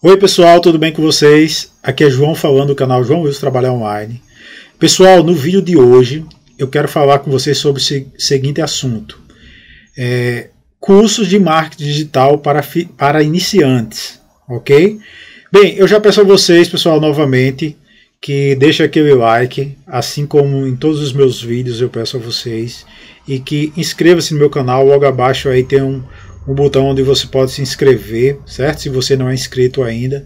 Oi pessoal, tudo bem com vocês? Aqui é João falando do canal João Wilson Trabalhar Online. Pessoal, no vídeo de hoje eu quero falar com vocês sobre o seguinte assunto: é, cursos de marketing digital para, para iniciantes, ok? Bem, eu já peço a vocês, pessoal, novamente que deixem aquele like, assim como em todos os meus vídeos eu peço a vocês, e que inscreva-se no meu canal. Logo abaixo aí tem um um botão onde você pode se inscrever, certo? Se você não é inscrito ainda.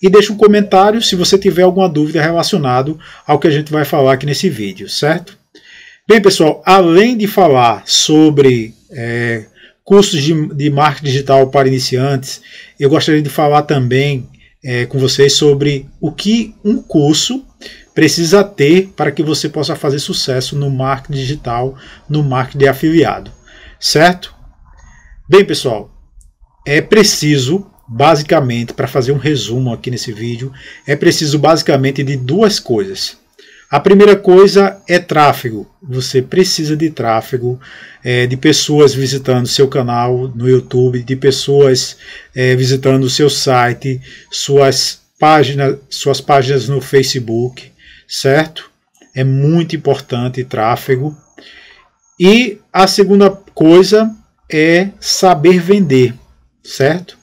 E deixa um comentário se você tiver alguma dúvida relacionada ao que a gente vai falar aqui nesse vídeo, certo? Bem, pessoal, além de falar sobre é, cursos de, de marketing digital para iniciantes, eu gostaria de falar também é, com vocês sobre o que um curso precisa ter para que você possa fazer sucesso no marketing digital, no marketing de afiliado, certo? Bem, pessoal, é preciso, basicamente, para fazer um resumo aqui nesse vídeo, é preciso basicamente de duas coisas. A primeira coisa é tráfego. Você precisa de tráfego, é, de pessoas visitando seu canal no YouTube, de pessoas é, visitando seu site, suas páginas, suas páginas no Facebook, certo? É muito importante tráfego. E a segunda coisa é saber vender, certo?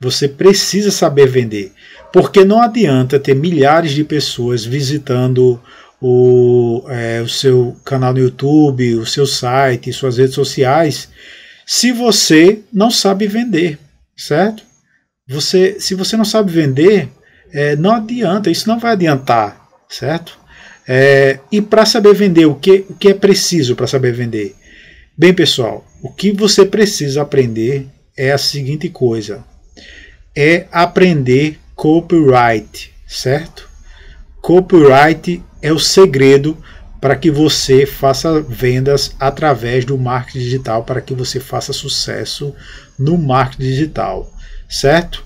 Você precisa saber vender, porque não adianta ter milhares de pessoas visitando o, é, o seu canal no YouTube, o seu site, suas redes sociais, se você não sabe vender, certo? Você, se você não sabe vender, é, não adianta, isso não vai adiantar, certo? É, e para saber vender, o que, o que é preciso para saber vender? Bem, pessoal, o que você precisa aprender é a seguinte coisa: é aprender copyright, certo? Copyright é o segredo para que você faça vendas através do marketing digital, para que você faça sucesso no marketing digital, certo?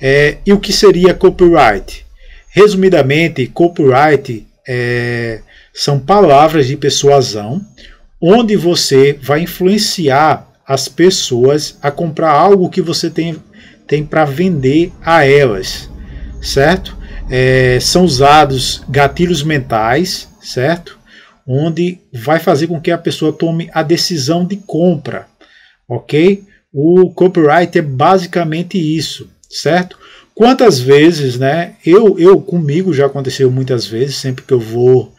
É, e o que seria copyright? Resumidamente, copyright é, são palavras de persuasão onde você vai influenciar as pessoas a comprar algo que você tem, tem para vender a elas, certo? É, são usados gatilhos mentais, certo? Onde vai fazer com que a pessoa tome a decisão de compra, ok? O copyright é basicamente isso, certo? Quantas vezes, né? Eu, eu comigo já aconteceu muitas vezes, sempre que eu vou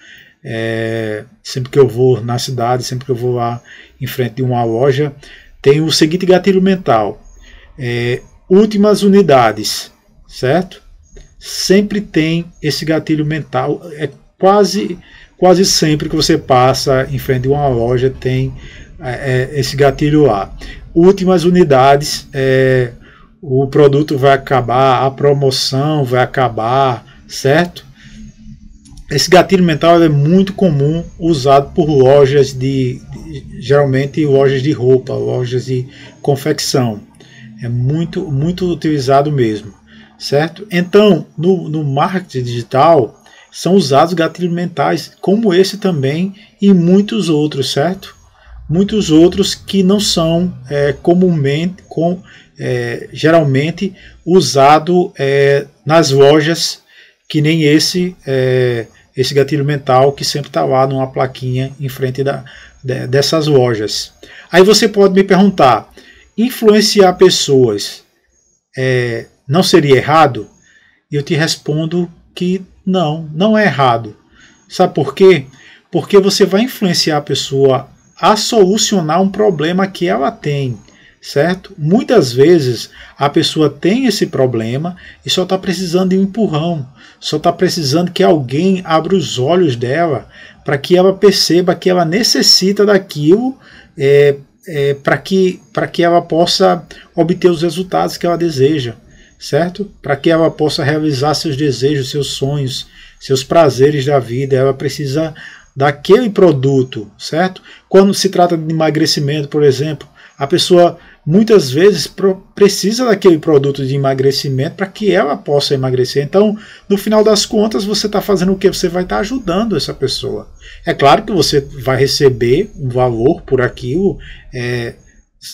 é, sempre que eu vou na cidade, sempre que eu vou lá em frente de uma loja, tem o seguinte gatilho mental: é, últimas unidades, certo? Sempre tem esse gatilho mental. É quase, quase sempre que você passa em frente de uma loja tem é, é esse gatilho lá. Últimas unidades, é, o produto vai acabar, a promoção vai acabar, certo? Esse gatilho mental é muito comum usado por lojas de, de, geralmente lojas de roupa, lojas de confecção. É muito muito utilizado mesmo, certo? Então, no, no marketing digital são usados gatilhos mentais como esse também e muitos outros, certo? Muitos outros que não são é, comumente, com, é, geralmente usado é, nas lojas que nem esse é, esse gatilho mental que sempre está lá numa plaquinha em frente da, de, dessas lojas. Aí você pode me perguntar: influenciar pessoas é, não seria errado? eu te respondo que não, não é errado. Sabe por quê? Porque você vai influenciar a pessoa a solucionar um problema que ela tem certo? Muitas vezes a pessoa tem esse problema e só está precisando de um empurrão, só está precisando que alguém abra os olhos dela para que ela perceba que ela necessita daquilo é, é, para que, para que ela possa obter os resultados que ela deseja, certo? Para que ela possa realizar seus desejos, seus sonhos, seus prazeres da vida, ela precisa daquele produto, certo? Quando se trata de emagrecimento, por exemplo, a pessoa muitas vezes precisa daquele produto de emagrecimento para que ela possa emagrecer. Então, no final das contas, você está fazendo o que? Você vai estar tá ajudando essa pessoa. É claro que você vai receber um valor por aquilo. É,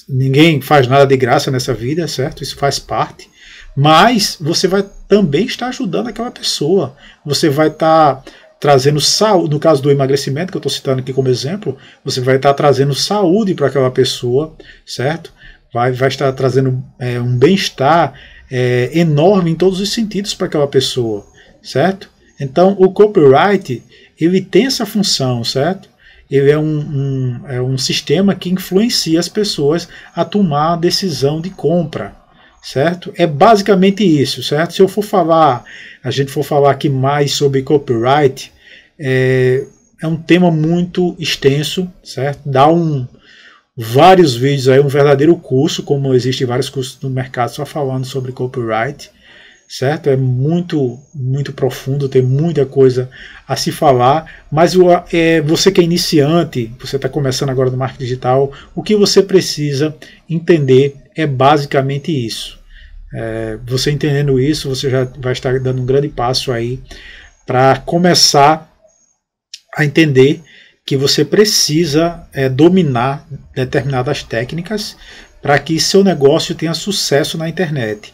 ninguém faz nada de graça nessa vida, certo? Isso faz parte. Mas você vai também estar ajudando aquela pessoa. Você vai estar tá trazendo saúde. No caso do emagrecimento, que eu estou citando aqui como exemplo, você vai estar tá trazendo saúde para aquela pessoa, certo? Vai, vai estar trazendo é, um bem-estar é, enorme em todos os sentidos para aquela pessoa, certo? Então, o copyright ele tem essa função, certo? Ele é um, um, é um sistema que influencia as pessoas a tomar a decisão de compra, certo? É basicamente isso, certo? Se eu for falar, a gente for falar aqui mais sobre copyright, é, é um tema muito extenso, certo? Dá um vários vídeos aí, um verdadeiro curso, como existem vários cursos no mercado só falando sobre copyright, certo? É muito, muito profundo, tem muita coisa a se falar, mas o, é, você que é iniciante, você está começando agora no marketing digital, o que você precisa entender é basicamente isso. É, você entendendo isso, você já vai estar dando um grande passo aí para começar a entender que você precisa é, dominar determinadas técnicas para que seu negócio tenha sucesso na internet.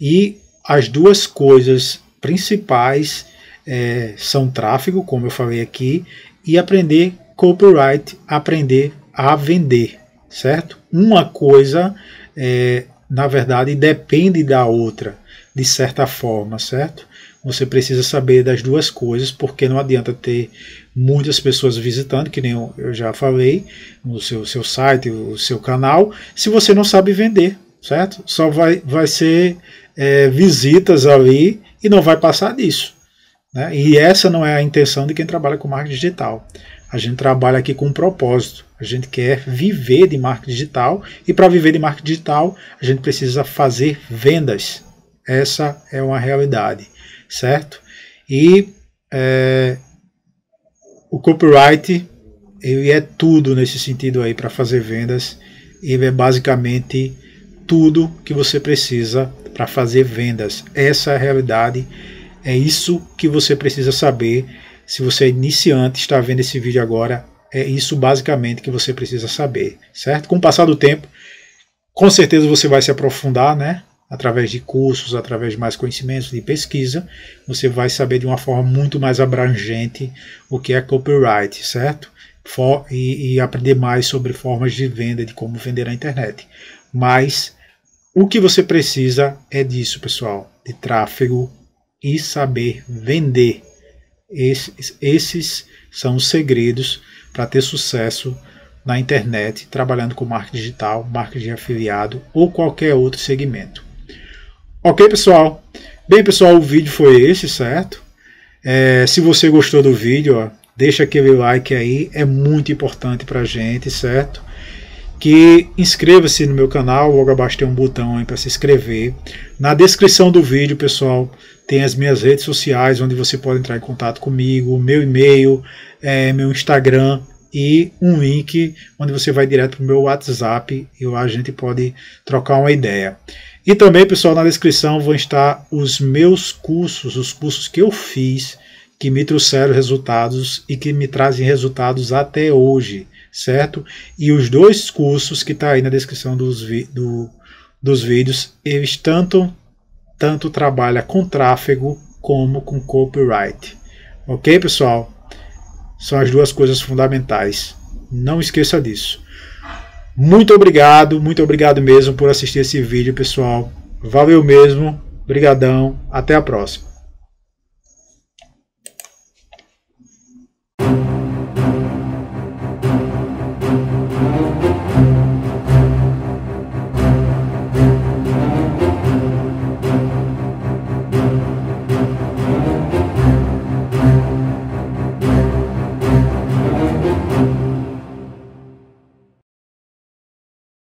E as duas coisas principais é, são tráfego, como eu falei aqui, e aprender copyright, aprender a vender, certo? Uma coisa, é, na verdade, depende da outra, de certa forma, certo? Você precisa saber das duas coisas, porque não adianta ter muitas pessoas visitando, que nem eu já falei, no seu, seu site, o seu canal, se você não sabe vender, certo? Só vai, vai ser é, visitas ali e não vai passar disso. Né? E essa não é a intenção de quem trabalha com marketing digital. A gente trabalha aqui com um propósito. A gente quer viver de marketing digital e para viver de marketing digital a gente precisa fazer vendas. Essa é uma realidade, certo? E é, o copyright ele é tudo nesse sentido aí para fazer vendas. Ele é basicamente tudo que você precisa para fazer vendas. Essa é a realidade. É isso que você precisa saber. Se você é iniciante, está vendo esse vídeo agora, é isso basicamente que você precisa saber, certo? Com o passar do tempo, com certeza você vai se aprofundar, né? Através de cursos, através de mais conhecimentos, de pesquisa, você vai saber de uma forma muito mais abrangente o que é copyright, certo? For, e, e aprender mais sobre formas de venda, de como vender na internet. Mas o que você precisa é disso, pessoal, de tráfego e saber vender. Esses, esses são os segredos para ter sucesso na internet, trabalhando com marca digital, marca de afiliado ou qualquer outro segmento. Ok, pessoal? Bem, pessoal, o vídeo foi esse, certo? É, se você gostou do vídeo, ó, deixa aquele like aí, é muito importante para gente, certo? que inscreva-se no meu canal. Logo abaixo tem um botão para se inscrever. Na descrição do vídeo, pessoal, tem as minhas redes sociais onde você pode entrar em contato comigo, meu e-mail, é, meu Instagram e um link onde você vai direto para o meu WhatsApp e lá a gente pode trocar uma ideia. E também, pessoal, na descrição vão estar os meus cursos, os cursos que eu fiz que me trouxeram resultados e que me trazem resultados até hoje certo? E os dois cursos que está aí na descrição dos, do, dos vídeos, eles tanto, tanto trabalham com tráfego como com copyright. Ok, pessoal? São as duas coisas fundamentais. Não esqueça disso. Muito obrigado, muito obrigado mesmo por assistir esse vídeo, pessoal. Valeu mesmo, brigadão, até a próxima.